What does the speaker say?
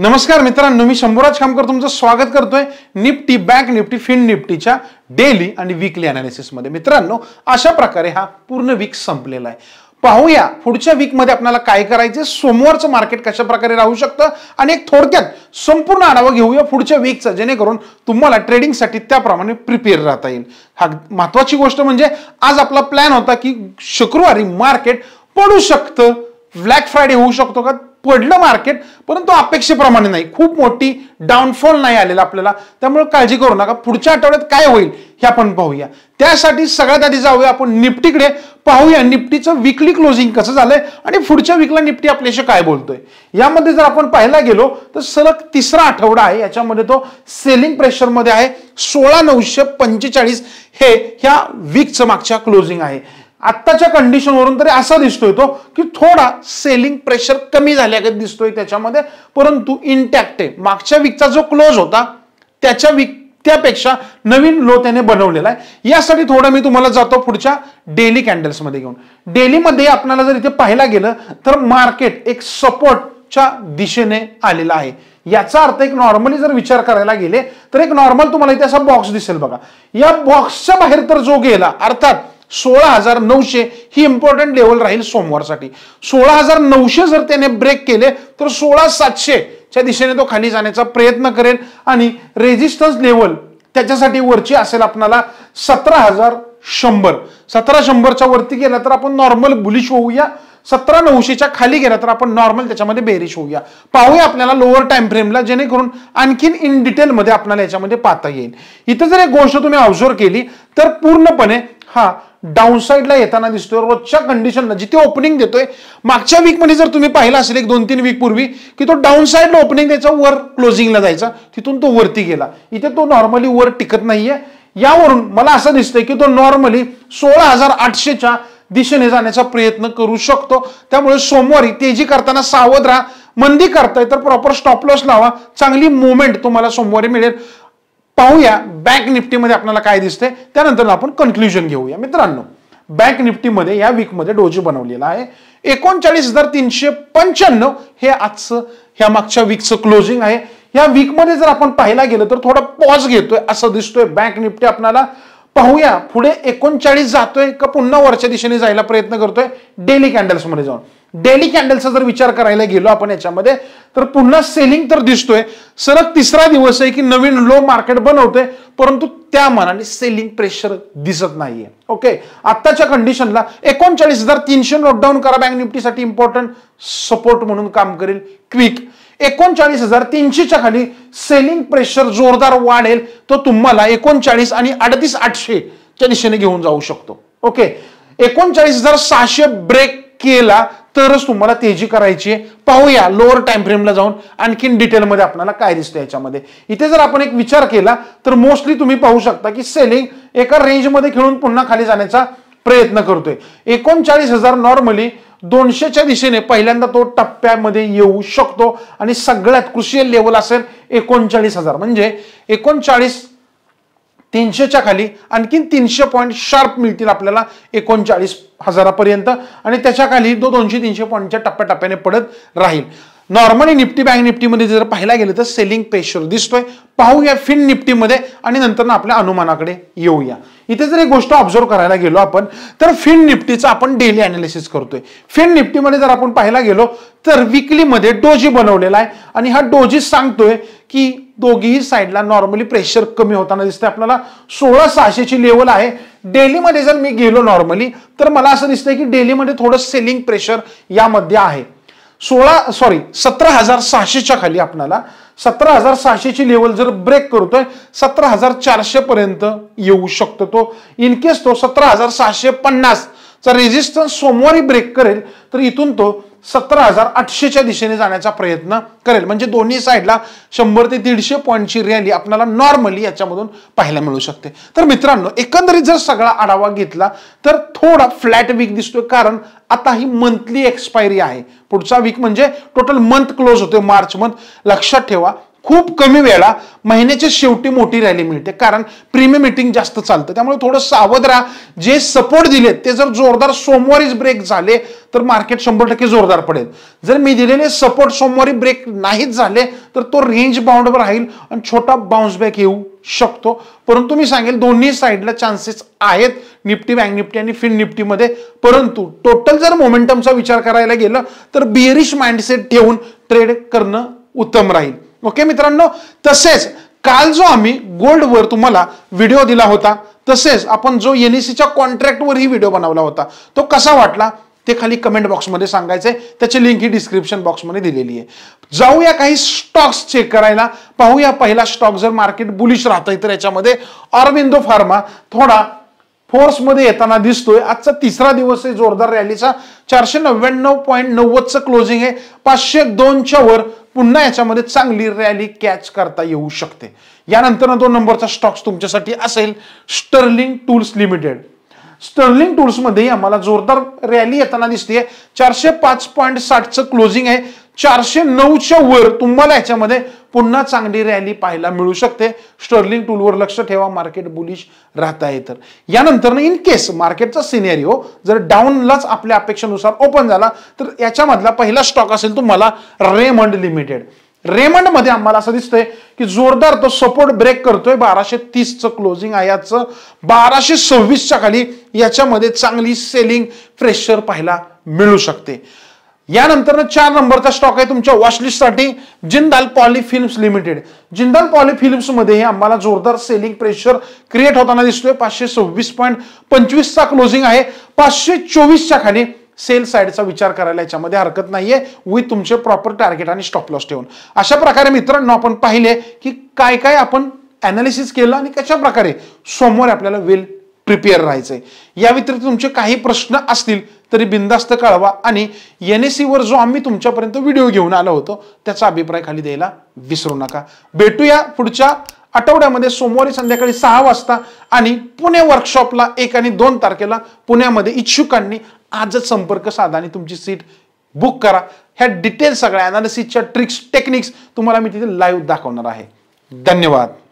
नमस्कार मित्रांनो मी शंभूराज खामकर तुमचं स्वागत करतोय निफ्टी बँक निफ्टी फिन निफ्टीच्या डेली आणि विकली अनालिसिसमध्ये मित्रांनो अशा प्रकारे हा पूर्ण वीक संपलेला आहे पाहूया पुढच्या वीकमध्ये आपल्याला काय करायचं सोमवारचं मार्केट कशा प्रकारे राहू शकतं आणि एक थोडक्यात संपूर्ण आढावा घेऊया पुढच्या वीकचा जेणेकरून तुम्हाला ट्रेडिंगसाठी त्याप्रमाणे प्रिपेअर राहता येईल हा महत्वाची गोष्ट म्हणजे आज आपला प्लॅन होता की शुक्रवारी मार्केट पडू शकतं ब्लॅक फ्रायडे होऊ शकतो का पडलं मार्केट परंतु अपेक्षेप्रमाणे नाही खूप मोठी डाऊनफॉल नाही आलेला आपल्याला त्यामुळे काळजी करू नका पुढच्या आठवड्यात काय होईल हे आपण पाहूया त्यासाठी सगळ्यात आधी जाऊया आपण निफ्टीकडे पाहूया निफ्टीचं विकली क्लोजिंग कसं झालंय आणि पुढच्या वीकला निफ्टी आपल्याशी काय बोलतोय यामध्ये जर आपण पाहायला गेलो तर सलग तिसरा आठवडा आहे याच्यामध्ये तो सेलिंग प्रेशरमध्ये आहे सोळा नऊशे पंचेचाळीस हे ह्या वीकचं मागच्या क्लोजिंग आहे आत्ताच्या कंडिशनवरून तरी असा दिसतोय तो की थोडा सेलिंग प्रेशर कमी झाल्यागत दिसतोय त्याच्यामध्ये परंतु इंटॅक्ट आहे मागच्या वीकचा जो क्लोज होता त्याच्या विक त्यापेक्षा नवीन लो त्याने बनवलेला आहे यासाठी थोडं मी तुम्हाला जातो पुढच्या डेली कॅन्डल्समध्ये घेऊन डेलीमध्ये आपल्याला जर इथे पाहायला गेलं तर मार्केट एक सपोर्टच्या दिशेने आलेला आहे याचा अर्थ एक नॉर्मली जर विचार करायला गेले तर एक नॉर्मल तुम्हाला इथे असा बॉक्स दिसेल बघा या बॉक्सच्या बाहेर तर जो गेला अर्थात सोळा हजार नऊशे ही इम्पॉर्टंट लेवल राहील सोमवारसाठी सोळा हजार नऊशे जर त्याने ब्रेक केले तर सोळा सातशे च्या दिशेने तो खाली जाण्याचा प्रयत्न करेल आणि रेजिस्टन्स लेवल त्याच्यासाठी वरची असेल आपणाला सतरा हजार शंभर सतरा शंभरच्या वरती गेला तर आपण नॉर्मल बुलिश होऊया सतरा नऊशेच्या खाली गेला तर आपण नॉर्मल त्याच्यामध्ये बेरिश होऊया पाहूया आपल्याला लोअर टाइम फ्रेमला जेणेकरून आणखीन इन डिटेलमध्ये आपल्याला याच्यामध्ये पाहता येईल इथं जर एक गोष्ट तुम्ही ऑब्झर्व केली तर पूर्णपणे हा डाऊन साईडला येताना दिसतोय रोजच्या कंडिशनला जिथे ओपनिंग देतोय मागच्या वीकमध्ये जर तुम्ही पाहिला असेल एक दोन तीन वीक पूर्वी की तो डाऊन साईडला ओपनिंग द्यायचा वर क्लोजिंगला जायचा तिथून तो वरती गेला इथे तो नॉर्मली वर टिकत नाहीये यावरून मला असं दिसतंय की तो नॉर्मली सोळा हजार आठशेच्या दिशेने जाण्याचा प्रयत्न करू शकतो त्यामुळे सोमवारी तेजी करताना सावध राहा मंदी करताय तर प्रॉपर स्टॉप लॉस लावा चांगली मुवमेंट तुम्हाला सोमवारी मिळेल पाहूया बँक निफ्टीमध्ये आपल्याला काय दिसते त्यानंतर आपण कन्क्ल्युजन घेऊया मित्रांनो बँक निफ्टीमध्ये या वीकमध्ये डोजी बनवलेला आहे एकोणचाळीस हजार तीनशे पंच्याण्णव हे आजचं ह्या मागच्या वीकचं क्लोजिंग आहे या वीकमध्ये जर आपण पाहायला गेलं तर थोडा पॉज घेतोय असं दिसतोय बँक निफ्टी आपल्याला पाहूया पुढे एकोणचाळीस जातोय का पुन्हा वरच्या दिशेने जायला प्रयत्न करतोय डेली कॅन्डल्समध्ये जाऊन डेली कॅन्डलचा जर विचार करायला गेलो आपण याच्यामध्ये तर पुन्हा सेलिंग तर दिसतोय सलग तिसरा दिवस आहे की नवीन लो मार्केट बनवतोय परंतु त्या मनाने सेलिंग प्रेशर दिसत नाहीये ओके आत्ताच्या कंडिशनला एकोणचाळीस हजार तीनशे नोट डाऊन करा बँक निफ्टीसाठी इम्पॉर्टंट सपोर्ट म्हणून काम करेल क्विक एकोणचाळीस हजार तीनशेच्या खाली सेलिंग प्रेशर जोरदार वाढेल तो तुम्हाला एकोणचाळीस आणि अडतीस च्या दिशेने घेऊन जाऊ शकतो ओके एकोणचाळीस हजार सहाशे ब्रेक केला तरच तुम्हाला तेजी करायची आहे पाहूया लोअर टाइम फ्रेमला जाऊन आणखीन डिटेलमध्ये आपल्याला काय दिसतं याच्यामध्ये इथे जर आपण एक विचार केला तर मोस्टली तुम्ही पाहू शकता की सेलिंग एका रेंजमध्ये खेळून पुन्हा खाली जाण्याचा प्रयत्न करतोय एकोणचाळीस हजार नॉर्मली दोनशेच्या दिशेने पहिल्यांदा तो टप्प्यामध्ये येऊ शकतो आणि सगळ्यात कृषी लेवल असेल एकोणचाळीस हजार म्हणजे एकोणचाळीस तीनशेच्या खाली आणखीन तीनशे पॉईंट शार्प मिळतील आपल्याला एकोणचाळीस हजारापर्यंत आणि त्याच्या खाली तो दोनशे तीनशे पॉईंटच्या टप्प्याटप्प्याने पडत राहील नॉर्मली निफ्टी बँक निफ्टीमध्ये जर पाहायला गेलं तर सेलिंग प्रेशर दिसतोय पाहूया फिन निफ्टीमध्ये आणि नंतर आपल्या अनुमानाकडे येऊया इथे जर एक गोष्ट ऑब्झर्व करायला गेलो आपण तर फिन निफ्टीचं आपण डेली अनालिसिस करतोय फिन निफ्टीमध्ये जर आपण पाहायला गेलो तर विकलीमध्ये डोजी बनवलेला आहे आणि हा डोजी सांगतोय की दोघीही साईडला नॉर्मली प्रेशर कमी होताना दिसतंय आपल्याला सोळा सहाशेची लेवल आहे डेलीमध्ये जर मी गेलो नॉर्मली तर मला असं दिसतंय की डेलीमध्ये थोडं सेलिंग प्रेशर यामध्ये आहे सोळा सॉरी सतरा हजार सहाशेच्या खाली आपणाला सतरा हजार सहाशेची लेवल जर ब्रेक करतोय सतरा हजार चारशे पर्यंत येऊ शकतो तो इन केस तो सतरा हजार सहाशे पन्नास जर रेजिस्टन्स सोमवारी ब्रेक करेल तर इथून तो सतरा हजार आठशेच्या दिशेने जाण्याचा प्रयत्न करेल म्हणजे दोन्ही साईडला शंभर ते दीडशे पॉईंटची रॅली आपल्याला नॉर्मली याच्यामधून पाहायला मिळू शकते तर मित्रांनो एकंदरीत जर सगळा आढावा घेतला तर थोडा फ्लॅट वीक दिसतोय कारण आता ही मंथली एक्सपायरी आहे पुढचा वीक म्हणजे टोटल मंथ क्लोज होतोय मार्च मंथ लक्षात ठेवा खूप कमी वेळा महिन्याच्या शेवटी मोठी रॅली मिळते कारण प्रीमियम मिटिंग जास्त चालतं त्यामुळे थोडं सावध राहा जे सपोर्ट दिलेत ते जर जोरदार सोमवारीच ब्रेक झाले तर मार्केट शंभर टक्के जोरदार पडेल जर मी दिलेले सपोर्ट सोमवारी ब्रेक नाहीच झाले तर तो रेंज बाउंडवर राहील आणि छोटा बाउन्स बॅक येऊ शकतो परंतु मी सांगेल दोन्ही साईडला चान्सेस आहेत निफ्टी बँक निफ्टी आणि फिन निफ्टीमध्ये परंतु टोटल जर मोमेंटमचा विचार करायला गेलं तर बिअरिश माइंडसेट ठेवून ट्रेड करणं उत्तम राहील ओके मित्रांनो तसेच काल जो आम्ही गोल्डवर तुम्हाला व्हिडिओ दिला होता तसेच आपण जो एनईसीच्या कॉन्ट्रॅक्टवरही व्हिडिओ बनवला होता तो कसा वाटला ते खाली कमेंट बॉक्समध्ये सांगायचे त्याची लिंक ही डिस्क्रिप्शन बॉक्समध्ये दिलेली आहे जाऊया काही स्टॉक्स चेक करायला पाहूया पहिला स्टॉक जर मार्केट बुलिश राहतंय तर याच्यामध्ये अरविंदो फार्मा थोडा फोर्समध्ये येताना दिसतोय आजचा तिसरा दिवस आहे जोरदार रॅलीचा चारशे नव्याण्णव पॉईंट नव्वदचं क्लोजिंग आहे पाचशे दोनच्या वर पुन्हा याच्यामध्ये चांगली रॅली कॅच करता येऊ शकते यानंतर दोन नंबरचा स्टॉक्स तुमच्यासाठी असेल स्टर्लिंग टूल्स लिमिटेड स्टर्लिंग टूल्समध्ये आम्हाला जोरदार रॅली येताना दिसते चारशे पाच पॉईंट साठचं क्लोजिंग आहे चारशे नऊच्या वर तुम्हाला याच्यामध्ये पुन्हा चांगली रॅली पाहायला मिळू शकते स्टर्लिंग टूलवर लक्ष ठेवा मार्केट बुलिश राहत आहे तर यानंतर इन केस मार्केटचा सिनेरिओ जर डाऊनलाच आपल्या अपेक्षेनुसार ओपन झाला तर याच्यामधला पहिला स्टॉक असेल तुम्हाला रेमंड लिमिटेड रेमंड मध्ये आम्हाला असं दिसतंय की जोरदार तो सपोर्ट ब्रेक करतोय बाराशे तीसचं क्लोजिंग आहे याचं बाराशे सव्वीसच्या खाली याच्यामध्ये चांगली सेलिंग फ्रेशर पाहायला मिळू शकते यानंतर चार नंबरचा स्टॉक आहे तुमच्या वॉचलिस्टसाठी Jindal Poly Films Limited Jindal Poly फिल्म्समध्ये हे आम्हाला जोरदार सेलिंग प्रेशर क्रिएट होताना दिसतोय पाचशे सव्वीस पॉईंट पंचवीसचा क्लोजिंग आहे पाचशे चोवीसच्या खाली सेल साईडचा विचार करायला याच्यामध्ये हरकत नाहीये विथ तुमचे प्रॉपर टार्गेट आणि स्टॉप लॉस ठेवून अशा प्रकारे मित्रांनो आपण पाहिले की काय काय आपण ॲनालिसिस केलं आणि कशा प्रकारे सोमवारी आपल्याला वेल प्रिपेअर राहायचं आहे या व्यतिरिक्त तुमचे काही प्रश्न असतील तरी बिंदास्त कळवा आणि एन एस सीवर जो आम्ही तुमच्यापर्यंत व्हिडिओ घेऊन आलो होतो त्याचा अभिप्राय खाली द्यायला विसरू नका भेटूया पुढच्या आठवड्यामध्ये सोमवारी संध्याकाळी सहा वाजता आणि पुणे वर्कशॉपला एक आणि दोन तारखेला पुण्यामध्ये इच्छुकांनी आजच संपर्क साधा आणि तुमची सीट बुक करा ह्या डिटेल सगळ्या अनालिसिसच्या ट्रिक्स टेक्निक्स तुम्हाला मी तिथे लाईव्ह दाखवणार आहे धन्यवाद